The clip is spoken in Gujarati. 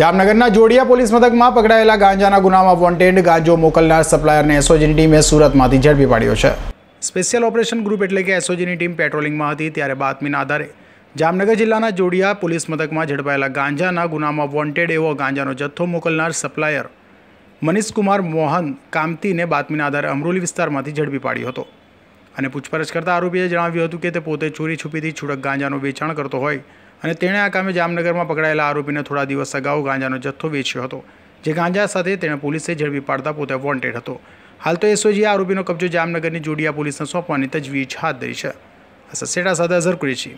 જામનગરના જોડિયા પોલીસ મથકમાં પકડાયેલા ગાંજાના ગુનામાં વોન્ટેડ ગાંજો મોકલનાર સપ્લાયરને એસઓજીની ટીમે સુરતમાંથી ઝડપી પાડ્યો છે સ્પેશિયલ ઓપરેશન ગ્રુપ એટલે કે એસઓજીની ટીમ પેટ્રોલિંગમાં હતી ત્યારે બાતમીના આધારે જામનગર જિલ્લાના જોડિયા પોલીસ મથકમાં ઝડપાયેલા ગાંજાના ગુનામાં વોન્ટેડ એવો ગાંજાનો જથ્થો મોકલનાર સપ્લાયર મનીષકુમાર મોહન કામતીને બાતમીના આધારે અમરોલી વિસ્તારમાંથી ઝડપી પાડ્યો હતો અને પૂછપરછ કરતા આરોપીએ જણાવ્યું હતું કે તે પોતે ચોરી છુપીથી છૂટક ગાંજાનું વેચાણ કરતો હોય અને તેણે આ કામે જામનગરમાં પકડાયેલા આરોપીને થોડા દિવસ અગાઉ ગાંજાનો જથ્થો વેચ્યો હતો જે ગાંજા સાથે તેણે પોલીસે ઝડપી પાડતા પોતે વોન્ટેડ હતો હાલ તો એસઓજીએ આરોપીનો કબજો જામનગરની જોડિયા પોલીસને સોંપવાની તજવીજ હાથ ધરી છે સસેડા સાથે અઝર કુરેશી